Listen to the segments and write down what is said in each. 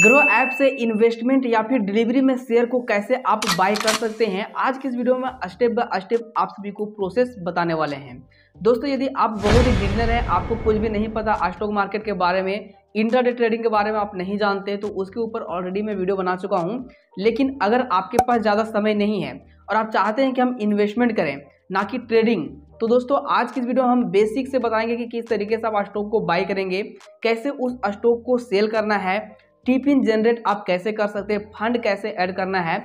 grow app से investment या फिर डिलीवरी में शेयर को कैसे आप बाय कर सकते हैं आज की इस वीडियो में स्टेप बाय स्टेप आप सभी को प्रोसेस बताने वाले हैं दोस्तों यदि आप बहुत ही बिगनर हैं आपको कुछ भी नहीं पता स्टॉक मार्केट के बारे में इंटरडे ट्रेडिंग के बारे में आप नहीं जानते तो उसके ऊपर ऑलरेडी मैं वीडियो बना चुका हूँ लेकिन अगर आपके पास ज़्यादा समय नहीं है और आप चाहते हैं कि हम इन्वेस्टमेंट करें ना कि ट्रेडिंग तो दोस्तों आज की इस वीडियो में हम बेसिक से बताएंगे कि किस तरीके से आप स्टॉक को बाई करेंगे कैसे उस स्टॉक को सेल करना है टिफिन जनरेट आप कैसे कर सकते हैं फंड कैसे ऐड करना है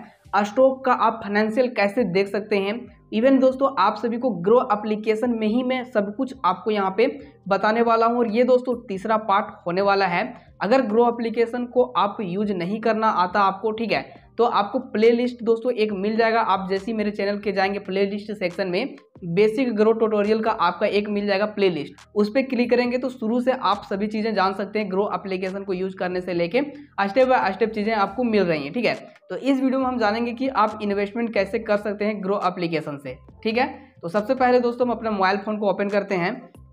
स्टॉक का आप फाइनेंशियल कैसे देख सकते हैं इवन दोस्तों आप सभी को ग्रो एप्लीकेशन में ही मैं सब कुछ आपको यहाँ पे बताने वाला हूँ और ये दोस्तों तीसरा पार्ट होने वाला है अगर ग्रो एप्लीकेशन को आप यूज नहीं करना आता आपको ठीक है तो आपको प्लेलिस्ट दोस्तों एक मिल जाएगा आप जैसे ही मेरे चैनल के जाएंगे प्लेलिस्ट सेक्शन में बेसिक ग्रो ट्यूटोरियल का आपका एक मिल जाएगा प्लेलिस्ट उस पर क्लिक करेंगे तो शुरू से आप सभी चीज़ें जान सकते हैं ग्रो एप्लीकेशन को यूज करने से लेके स्टेप बाय स्टेप चीज़ें आपको मिल रही हैं ठीक है तो इस वीडियो में हम जानेंगे कि आप इन्वेस्टमेंट कैसे कर सकते हैं ग्रो एप्लीकेशन से ठीक है तो सबसे पहले दोस्तों हम अपना मोबाइल फ़ोन को ओपन करते हैं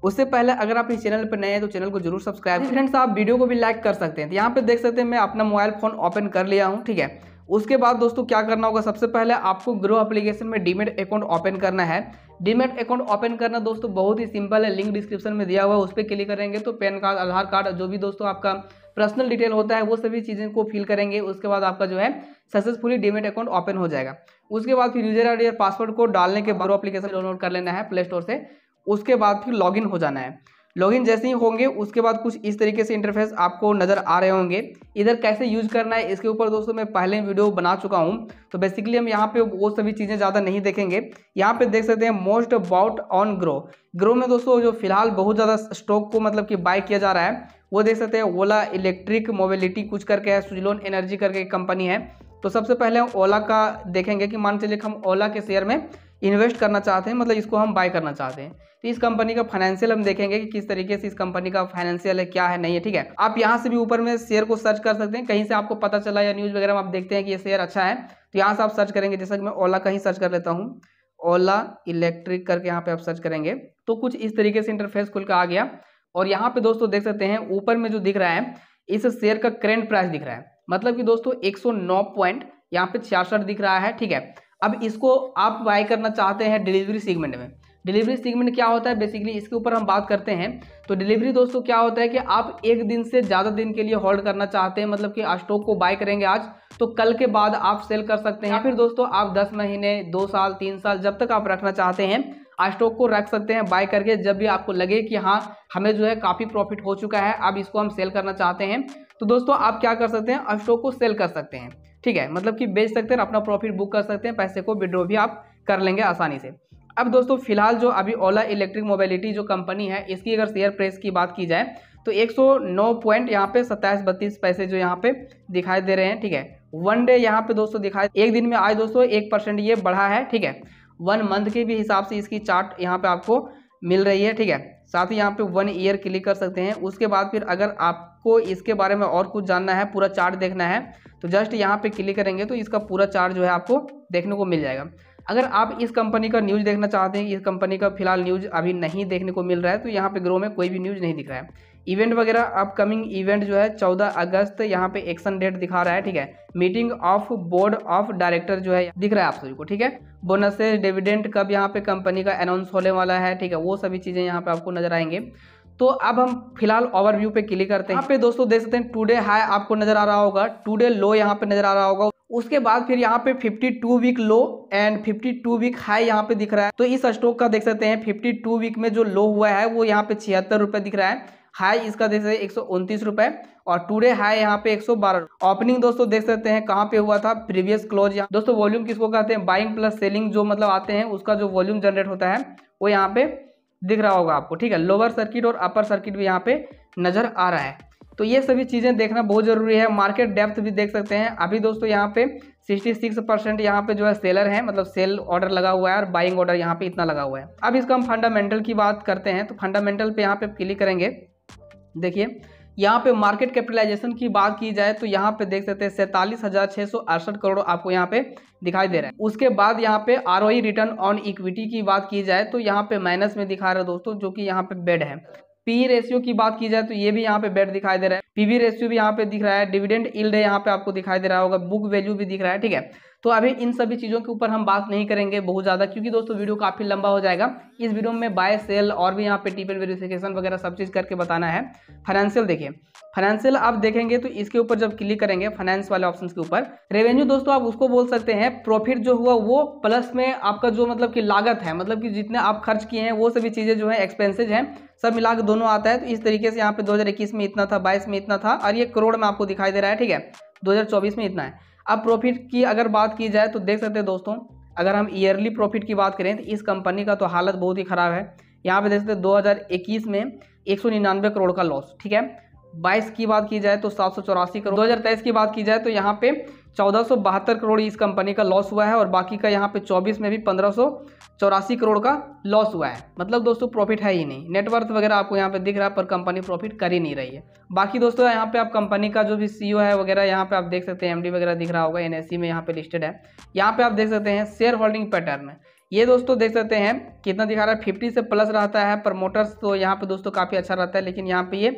उससे पहले अगर आप इस चैनल पर नए हैं तो चैनल को जरूर सब्सक्राइब फ्रेंड्स आप वीडियो को भी लाइक कर सकते हैं तो यहाँ पे देख सकते हैं मैं अपना मोबाइल फ़ोन ओपन कर लिया हूँ ठीक है उसके बाद दोस्तों क्या करना होगा सबसे पहले आपको ग्रो एप्लीकेशन में डीमेट अकाउंट ओपन करना है डीमेट अकाउंट ओपन करना दोस्तों बहुत ही सिंपल है लिंक डिस्क्रिप्शन में दिया हुआ है उस पर क्लिक करेंगे तो पैन कार्ड आधार कार्ड जो भी दोस्तों आपका पर्सनल डिटेल होता है वो सभी चीज़ें को फिल करेंगे उसके बाद आपका जो है सक्सेसफुली डीमेट अकाउंट ओपन हो जाएगा उसके बाद फिर यूजर आई और पासवर्ड को डालने के बाद एप्लीकेशन डाउनलोड कर लेना है प्ले स्टोर से उसके बाद फिर लॉगिन हो जाना है लॉगिन जैसे ही होंगे उसके बाद कुछ इस तरीके से इंटरफेस आपको नज़र आ रहे होंगे इधर कैसे यूज करना है इसके ऊपर दोस्तों मैं पहले वीडियो बना चुका हूँ तो बेसिकली हम यहाँ पे वो सभी चीज़ें ज़्यादा नहीं देखेंगे यहाँ पे देख सकते हैं most about on Groww Groww में दोस्तों जो फिलहाल बहुत ज़्यादा स्टॉक को मतलब कि बाय किया जा रहा है वो देख सकते हैं ओला इलेक्ट्रिक मोबिलिटी कुछ करके है सुजलोन एनर्जी करके कंपनी है तो सबसे पहले हम ओला का देखेंगे कि मान चलिए हम ओला के शेयर में इन्वेस्ट करना चाहते हैं मतलब इसको हम बाय करना चाहते हैं तो इस कंपनी का फाइनेंशियल हम देखेंगे कि किस तरीके से इस कंपनी का फाइनेंशियल है क्या है नहीं है ठीक है आप यहाँ से भी ऊपर में शेयर को सर्च कर सकते हैं कहीं से आपको पता चला या न्यूज़ वगैरह आप देखते हैं कि ये शेयर अच्छा है तो यहाँ से आप सर्च करेंगे जैसा कि मैं ओला का ही सर्च कर लेता हूँ ओला इलेक्ट्रिक करके यहाँ पे आप सर्च करेंगे तो कुछ इस तरीके से इंटरफेस खुल आ गया और यहाँ पे दोस्तों देख सकते हैं ऊपर में जो दिख रहा है इस शेयर का करेंट प्राइस दिख रहा है मतलब कि दोस्तों एक सौ नौ पॉइंट यहाँ पे छियासठ दिख रहा है ठीक है अब इसको आप बाय करना चाहते हैं डिलीवरी सीगमेंट में डिलीवरी सीगमेंट क्या होता है बेसिकली इसके ऊपर हम बात करते हैं तो डिलीवरी दोस्तों क्या होता है कि आप एक दिन से ज़्यादा दिन के लिए होल्ड करना चाहते हैं मतलब कि स्टॉक को बाय करेंगे आज तो कल के बाद आप सेल कर सकते हैं या फिर दोस्तों आप 10 महीने दो साल तीन साल जब तक आप रखना चाहते हैं स्टॉक को रख सकते हैं बाय करके जब भी आपको लगे कि हाँ हमें जो है काफ़ी प्रॉफिट हो चुका है अब इसको हम सेल करना चाहते हैं तो दोस्तों आप क्या कर सकते हैं स्टॉक को सेल कर सकते हैं ठीक है मतलब कि बेच सकते हैं अपना प्रॉफिट बुक कर सकते हैं पैसे को विड्रॉ भी आप कर लेंगे आसानी से अब दोस्तों फिलहाल जो अभी ओला इलेक्ट्रिक मोबिलिटी जो कंपनी है इसकी अगर शेयर प्रेस की बात की जाए तो 109 पॉइंट यहाँ पे सत्ताईस बत्तीस पैसे जो यहाँ पे दिखाई दे रहे हैं ठीक है वन डे यहाँ पे दोस्तों दिखाई एक दिन में आज दोस्तों एक परसेंट ये बढ़ा है ठीक है वन मंथ के भी हिसाब से इसकी चार्ट यहाँ पे आपको मिल रही है ठीक है साथ ही यहाँ पे वन ईयर क्लिक कर सकते हैं उसके बाद फिर अगर आपको इसके बारे में और कुछ जानना है पूरा चार्ट देखना है तो जस्ट यहाँ पे क्लिक करेंगे तो इसका पूरा चार्ट जो है आपको देखने को मिल जाएगा अगर आप इस कंपनी का न्यूज़ देखना चाहते हैं इस कंपनी का फिलहाल न्यूज़ अभी नहीं देखने को मिल रहा है तो यहाँ पे ग्रो में कोई भी न्यूज़ नहीं दिख रहा है इवेंट वगैरह अपकमिंग इवेंट जो है चौदह अगस्त यहाँ पे एक्शन डेट दिखा रहा है ठीक है meeting of board of director जो है दिख रहा है आप सभी को ठीक है बोनसेस डिविडेंड कब यहाँ पे कंपनी का अनाउंस होने वाला है ठीक है वो सभी चीज़ें यहाँ पे आपको नजर आएंगे तो अब हम फिलहाल ओवरव्यू पे क्लिक करते हैं यहाँ पे दोस्तों देख सकते हैं टूडे हाई आपको नजर आ रहा होगा टूडे लो यहाँ पे नजर आ रहा होगा उसके बाद फिर यहाँ पे 52 week low and 52 week high यहाँ पे दिख रहा है तो इस स्टॉक का देख सकते हैं 52 वीक में जो लो हुआ है वो यहाँ पे छिहत्तर रुपए दिख रहा है हाई इसका देख सकते हैं एक रुपए और टूडे हाई यहाँ पे 112 ओपनिंग दोस्तों देख सकते हैं कहाँ पे हुआ था प्रीवियस क्लोज यहाँ दोस्तों वॉल्यूम किसको कहते हैं बाइंग प्लस सेलिंग जो मतलब आते हैं उसका जो वॉल्यूम जनरेट होता है वो यहाँ पे दिख रहा होगा आपको ठीक है लोअर सर्किट और अपर सर्किट भी यहाँ पे नजर आ रहा है तो ये सभी चीज़ें देखना बहुत ज़रूरी है मार्केट डेप्थ भी देख सकते हैं अभी दोस्तों यहाँ पे 66 परसेंट यहाँ पे जो है सेलर है मतलब सेल ऑर्डर लगा हुआ है और बाइंग ऑर्डर यहाँ पे इतना लगा हुआ है अब इसका हम फंडामेंटल की बात करते हैं तो फंडामेंटल पे यहाँ पे क्लिक करेंगे देखिए यहाँ पे मार्केट कैपिटलाइजेशन की बात की जाए तो यहाँ पे देख सकते हैं सैंतालीस हज़ार छह सौ अड़सठ करोड़ आपको यहाँ पे दिखाई दे रहा है उसके बाद यहाँ पे आर रिटर्न ऑन इक्विटी की बात की जाए तो यहाँ पे माइनस में दिखा रहा है दोस्तों जो कि यहाँ पे बेड है पी रेशियो e की बात की जाए तो ये भी यहाँ पे बेड दिखाई दे रहा है पीवी रेशियो भी यहाँ पे दिख रहा है डिविडेंड इल्ड यहाँ पे आपको दिखाई दे रहा होगा बुक वैल्यू भी दिख रहा है ठीक है तो अभी इन सभी चीज़ों के ऊपर हम बात नहीं करेंगे बहुत ज़्यादा क्योंकि दोस्तों वीडियो काफ़ी लंबा हो जाएगा इस वीडियो में बाय सेल और भी यहाँ पे एंड वेरिफिकेशन वगैरह सब चीज़ करके बताना है फाइनेंशियल देखिए फाइनेंशियल आप देखेंगे तो इसके ऊपर जब क्लिक करेंगे फाइनेंस वाले ऑप्शन के ऊपर रेवेन्यू दोस्तों आप उसको बोल सकते हैं प्रॉफिट जो हुआ वो प्लस में आपका जो मतलब कि लागत है मतलब कि जितने आप खर्च किए हैं वो सभी चीज़ें जो है एक्सपेंसिज हैं सब मिला दोनों आता है तो इस तरीके से यहाँ पे 2021 में इतना था 22 में इतना था और ये करोड़ में आपको दिखाई दे रहा है ठीक है 2024 में इतना है अब प्रॉफिट की अगर बात की जाए तो देख सकते हैं दोस्तों अगर हम ईयरली प्रॉफिट की बात करें तो इस कंपनी का तो हालत बहुत ही ख़राब है यहाँ पे देख सकते हैं 2021 में एक करोड़ का लॉस ठीक है बाईस की बात की जाए तो सात सौ चौरासी करोड़ 2023 की बात की जाए तो यहाँ पे चौदह सौ बहत्तर करोड़ इस कंपनी का लॉस हुआ है और बाकी का यहाँ पे 24 में भी पंद्रह सौ चौरासी करोड़ का लॉस हुआ है मतलब दोस्तों प्रॉफिट है ही नहीं नेटवर्थ वगैरह आपको यहाँ पे दिख रहा है पर कंपनी प्रॉफिट कर ही नहीं रही है बाकी दोस्तों यहाँ पे आप कंपनी का जो भी सी e है वगैरह यहाँ पे आप देख सकते हैं एम वगैरह दिख रहा होगा एन e में यहाँ पे लिस्टेड है यहाँ पे आप देख सकते हैं शेयर होल्डिंग पैटर्न ये दोस्तों देख सकते हैं कितना दिखा रहा है फिफ्टी से प्लस रहता है प्रमोटर्स तो यहाँ पे दोस्तों काफ़ी अच्छा रहता है लेकिन यहाँ पे ये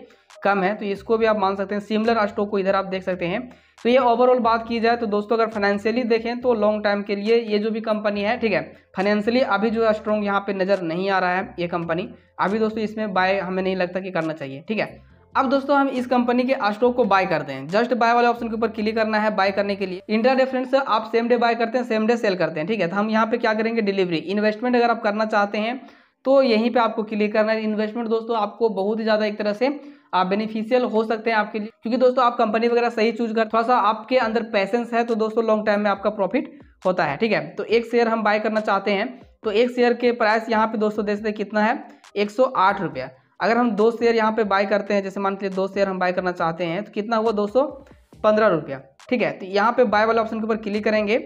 कम है तो इसको भी आप मान सकते हैं सिमिलर स्टॉक को इधर आप देख सकते हैं तो ये ओवरऑल बात की जाए तो दोस्तों अगर फाइनेंशियली देखें तो लॉन्ग टाइम के लिए ये जो भी कंपनी है ठीक है फाइनेंशियली अभी जो है स्ट्रॉन्ग यहाँ पे नज़र नहीं आ रहा है ये कंपनी अभी दोस्तों इसमें बाय हमें नहीं लगता कि करना चाहिए ठीक है अब दोस्तों हम इस कंपनी के स्टॉक को बाय करते हैं जस्ट बाय वाले ऑप्शन के ऊपर क्लिक करना है बाय करने के लिए इंडिया डिफरेंस आप सेम डे बाय करते हैं सेम डे सेल करते हैं ठीक है तो हम यहाँ पे क्या करेंगे डिलीवरी इन्वेस्टमेंट अगर आप करना चाहते हैं तो यहीं पे आपको क्लिक करना है इन्वेस्टमेंट दोस्तों आपको बहुत ही ज़्यादा एक तरह से आप बेनिफिशियल हो सकते हैं आपके लिए क्योंकि दोस्तों आप कंपनी वगैरह सही चूज कर थोड़ा सा आपके अंदर पैसेंस है तो दोस्तों लॉन्ग टाइम में आपका प्रॉफिट होता है ठीक है तो एक शेयर हम बाय करना चाहते हैं तो एक शेयर के प्राइस यहाँ पे दोस्तों देखते कितना है एक सौ अगर हम दो शेयर यहाँ पे बाय करते हैं जैसे मान लीजिए दो शेयर हम बाय करना चाहते हैं तो कितना हुआ दो सौ पंद्रह रुपया ठीक है तो यहाँ पे बाय वाले ऑप्शन के ऊपर क्लिक करेंगे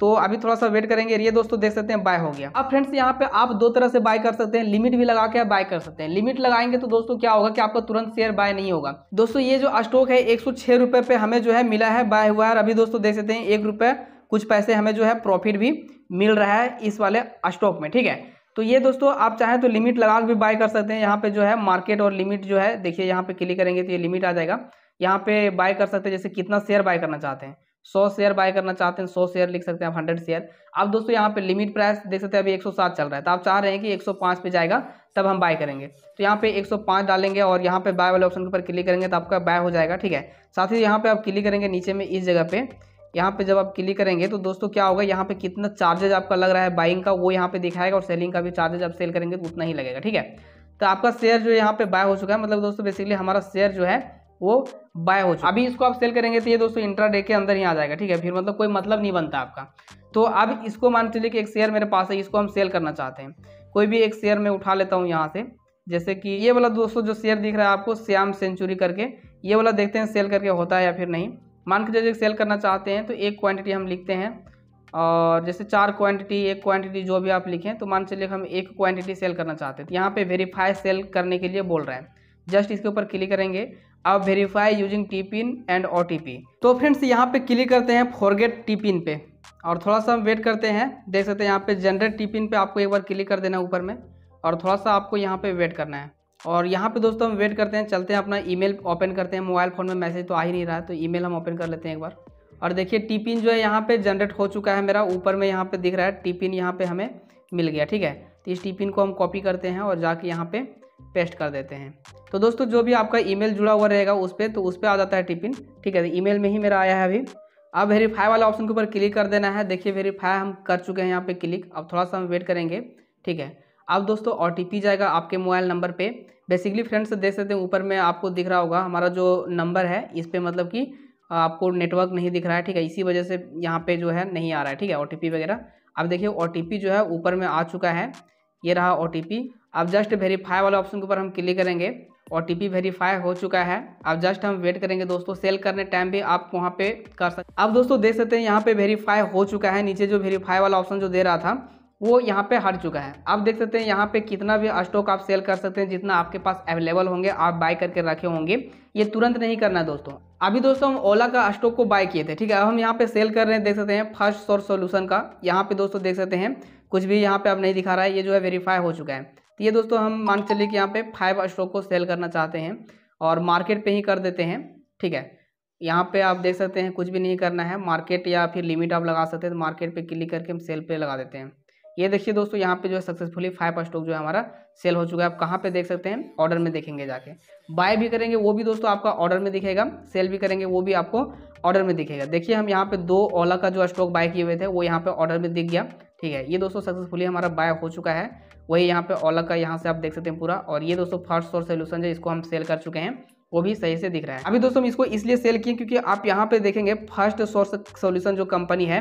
तो अभी थोड़ा सा वेट करेंगे ये दोस्तों देख सकते हैं बाय हो गया अब फ्रेंड्स यहाँ पे आप दो तरह से बाय कर सकते हैं लिमिट भी लगा के बाय कर सकते हैं लिमिट लगाएंगे तो दोस्तों क्या होगा कि आपका तुरंत शेयर बाय नहीं होगा दोस्तों ये जो स्टॉक है एक रुपए पे हमें जो है मिला है बाय हुआ है अभी दोस्तों देख सकते हैं एक कुछ पैसे हमें जो है प्रॉफिट भी मिल रहा है इस वाले स्टॉक में ठीक है तो ये दोस्तों आप चाहें तो लिमिट लगा भी बाय कर सकते हैं यहाँ पे जो है मार्केट और लिमिट जो है देखिए यहाँ पे क्लिक करेंगे तो ये लिमिट आ जाएगा यहाँ पे बाय कर सकते हैं जैसे कितना शेयर बाय करना चाहते हैं सौ शेयर बाय करना चाहते हैं सौ शेयर लिख सकते हैं आप हंड्रेड शेयर आप दोस्तों यहाँ पे लिमिट प्राइस देख सकते हैं अभी 107 चल रहा है तो आप चाह रहे हैं कि 105 पे जाएगा तब हम बाय करेंगे तो यहाँ पे 105 डालेंगे और यहाँ पे बाय वाले ऑप्शन के ऊपर क्लिक करेंगे तो आपका बाय हो जाएगा ठीक है साथ ही यहाँ पे आप क्लिक करेंगे नीचे में इस जगह पे यहाँ पे जब आप क्लिक करेंगे तो दोस्तों क्या होगा यहाँ पे कितना चार्जेज आपका लग रहा है बाइंग का वो यहाँ पे दिखाएगा और सेलिंग का भी चार्जेज आप सेल करेंगे तो उतना ही लगेगा ठीक है तो आपका शेयर जो यहाँ पे बाय हो चुका है मतलब दोस्तों बेसिकली हमारा शेयर जो है वो बाय हो चुका अभी इसको आप सेल करेंगे तो ये दोस्तों इंट्रा के अंदर ही आ जाएगा ठीक है फिर मतलब कोई मतलब नहीं बनता आपका तो अब इसको मान चलिए कि एक शेयर मेरे पास है इसको हम सेल करना चाहते हैं कोई भी एक शेयर मैं उठा लेता हूँ यहाँ से जैसे कि ये वाला दोस्तों जो शेयर दिख रहा है आपको श्याम सेंचुरी करके ये वाला देखते हैं सेल करके होता है या फिर नहीं मान के जैसे सेल करना चाहते हैं तो एक क्वांटिटी हम लिखते हैं और जैसे चार क्वांटिटी एक क्वांटिटी जो भी आप लिखें तो मान चलिए हम एक क्वांटिटी सेल करना चाहते हैं तो यहाँ पे वेरीफाई सेल करने के लिए बोल रहे हैं जस्ट इसके ऊपर क्लिक करेंगे अब verify using T PIN and O तो फ्रेंड्स यहाँ पर क्लिक करते हैं फॉरगेट टी पिन और थोड़ा सा हम वेट करते हैं देख सकते हैं यहाँ पर जनरेट टी पिन आपको एक बार क्लिक कर देना ऊपर में और थोड़ा सा आपको यहाँ पर वेट करना है और यहाँ पे दोस्तों हम वेट करते हैं चलते हैं अपना ईमेल ओपन करते हैं मोबाइल फ़ोन में मैसेज तो आ ही नहीं रहा तो ईमेल हम ओपन कर लेते हैं एक बार और देखिए टिपिन जो है यहाँ पे जनरेट हो चुका है मेरा ऊपर में यहाँ पे दिख रहा है टिपिन यहाँ पे हमें मिल गया ठीक है तो इस टिपिन को हम कॉपी करते हैं और जाके यहाँ पर पेस्ट कर देते हैं तो दोस्तों जो भी आपका ई जुड़ा हुआ रहेगा उस पर तो उस पर आ जाता है टिपिन ठीक है ई तो में ही मेरा आया है अभी अब वेरीफाई वाले ऑप्शन के ऊपर क्लिक कर देना है देखिए वेरीफाई हम कर चुके हैं यहाँ पर क्लिक अब थोड़ा सा हम वेट करेंगे ठीक है अब दोस्तों ओ जाएगा आपके मोबाइल नंबर पे बेसिकली फ्रेंड्स देख सकते हैं ऊपर में आपको दिख रहा होगा हमारा जो नंबर है इस पर मतलब कि आपको नेटवर्क नहीं दिख रहा है ठीक है इसी वजह से यहाँ पे जो है नहीं आ रहा है ठीक है ओ वगैरह अब देखिए ओ जो है ऊपर में आ चुका है ये रहा ओ अब जस्ट वेरीफाई वाले ऑप्शन के ऊपर हम क्लिक करेंगे ओ टी वेरीफाई हो चुका है अब जस्ट हम वेट करेंगे दोस्तों सेल करने टाइम भी आप वहाँ पे कर सकते अब दोस्तों देख सकते हैं यहाँ पे वेरीफाई हो चुका है नीचे जो वेरीफाई वाला ऑप्शन जो दे रहा था वो यहाँ पे हट चुका है आप देख सकते हैं यहाँ पे कितना भी स्टॉक आप सेल कर सकते हैं जितना आपके पास अवेलेबल होंगे आप बाय करके रखे होंगे ये तुरंत नहीं करना दोस्तों अभी दोस्तों हम ओला का स्टॉक को बाय किए थे ठीक है अब हम यहाँ पे सेल कर रहे हैं देख सकते हैं फर्स्ट सोर्स सोल्यूशन का यहाँ पे दोस्तों देख सकते हैं कुछ भी यहाँ पे आप नहीं दिखा रहा है ये जो है वेरीफाई हो चुका है तो ये दोस्तों हम मान चलिए कि यहाँ पे फाइव स्टॉक को सेल करना चाहते हैं और मार्केट पर ही कर देते हैं ठीक है यहाँ पे आप देख सकते हैं कुछ भी नहीं करना है मार्केट या फिर लिमिट आप लगा सकते हैं तो मार्केट पे क्लिक करके हम सेल पे लगा देते हैं ये देखिए दोस्तों यहाँ पे जो है सक्सेसफुली फाइव स्टॉक जो है हमारा सेल हो चुका है आप कहाँ पे देख सकते हैं ऑर्डर में देखेंगे जाके बाय भी करेंगे वो भी दोस्तों आपका ऑर्डर में दिखेगा सेल भी करेंगे वो भी आपको ऑर्डर में दिखेगा देखिए हम यहाँ पे दो ओला का जो स्टॉक बाय किए हुए थे वो यहाँ पे ऑर्डर में दिख गया ठीक है ये दोस्तों सक्सेसफुली हमारा बाय हो चुका है वही यहाँ पे ओला का यहाँ से आप देख सकते हैं पूरा और ये दोस्तों फर्स्ट सोर सोल्यूशन है इसको हम सेल कर चुके हैं वो भी सही से दिख रहा है अभी दोस्तों इसको इसलिए सेल किए क्योंकि आप यहाँ पे देखेंगे फर्स्ट सोर्स सोल्यूशन जो कंपनी है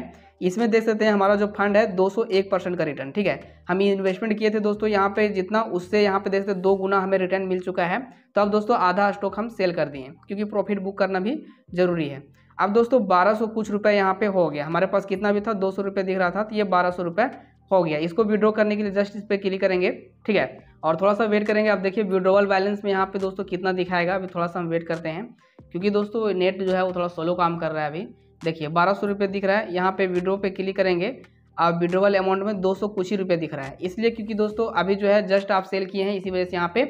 इसमें देख सकते हैं हमारा जो फंड है 201 परसेंट का रिटर्न ठीक है हम इन्वेस्टमेंट किए थे दोस्तों यहाँ पे जितना उससे यहाँ पे देख सकते दो गुना हमें रिटर्न मिल चुका है तो अब दोस्तों आधा स्टॉक हम सेल कर दिए क्योंकि प्रॉफिट बुक करना भी जरूरी है अब दोस्तों बारह सौ कुछ रुपये यहाँ पे हो गया हमारे पास कितना भी था दो सौ रुपये दिख रहा था तो ये बारह सौ रुपये हो गया इसको विड्रॉ करने के लिए जस्ट इस पर क्लिक करेंगे ठीक है और थोड़ा सा वेट करेंगे आप देखिए विड्रोवल बैलेंस में यहाँ पे दोस्तों कितना दिखाएगा अभी थोड़ा सा हम वेट करते हैं क्योंकि दोस्तों नेट जो है वो थोड़ा स्लो काम कर रहा है अभी देखिए बारह सौ रुपये दिख रहा है यहाँ पे विड्रो पे क्लिक करेंगे आप विड्रोवल अमाउंट में दो सौ कुछ ही रुपये दिख रहा है इसलिए क्योंकि दोस्तों अभी जो है जस्ट आप सेल किए हैं इसी वजह से यहाँ पे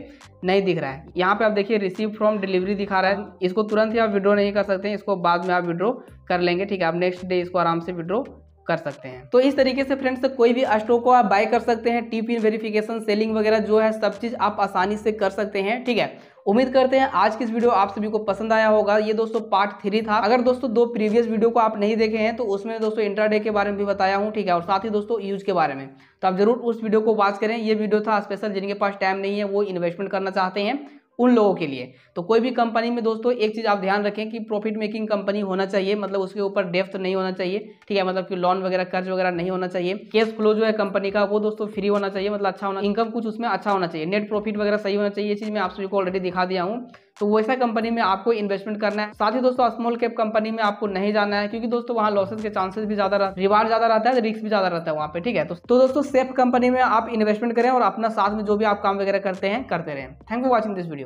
नहीं दिख रहा है यहाँ पे आप देखिए रिसीव फ्रॉम डिलीवरी दिखा रहा है इसको तुरंत ही आप विड्रो नहीं कर सकते हैं इसको बाद में आप विड्रो कर लेंगे ठीक है आप नेक्स्ट डे इसको आराम से विड्रो कर सकते हैं तो इस तरीके से फ्रेंड्स कोई भी स्टॉक को आप बाय कर सकते हैं टी पिन वेरिफिकेशन सेलिंग वगैरह जो है सब चीज़ आप आसानी से कर सकते हैं ठीक है उम्मीद करते हैं आज की इस वीडियो आप सभी को पसंद आया होगा ये दोस्तों पार्ट थ्री था अगर दोस्तों दो प्रीवियस वीडियो को आप नहीं देखे हैं तो उसमें दोस्तों इंट्राडे के बारे में भी बताया हूँ ठीक है और साथ ही दोस्तों यूज के बारे में तो आप जरूर उस वीडियो को वॉच करें ये वीडियो था स्पेशल जिनके पास टाइम नहीं है वो इन्वेस्टमेंट करना चाहते हैं उन लोगों के लिए तो कोई भी कंपनी में दोस्तों एक चीज़ आप ध्यान रखें कि प्रॉफिट मेकिंग कंपनी होना चाहिए मतलब उसके ऊपर डेफ्त नहीं होना चाहिए ठीक है मतलब कि लोन वगैरह कर्ज वगैरह नहीं होना चाहिए कैश फ्लो जो है कंपनी का वो दोस्तों फ्री होना चाहिए मतलब अच्छा होना इनकम कुछ उसमें अच्छा होना चाहिए नेट प्रॉफिट वगैरह सही होना चाहिए ये चीज़ मैं आप सभी को ऑलरेडी दिखा दिया हूँ तो वैसा कंपनी में आपको इन्वेस्टमेंट करना है साथ ही दोस्तों स्मॉल कैप कंपनी में आपको नहीं जाना है क्योंकि दोस्तों वहाँ लॉसेज के चांसेस भी ज्यादा रिवार्ड ज्यादा रहता है रिस्क भी ज्यादा रहता है वहाँ पे ठीक है तो, तो दोस्तों सेफ कंपनी में आप इन्वेस्टमेंट करें और अपना साथ में जो भी आप काम वगैरह करते हैं करते रहें thank you watching this video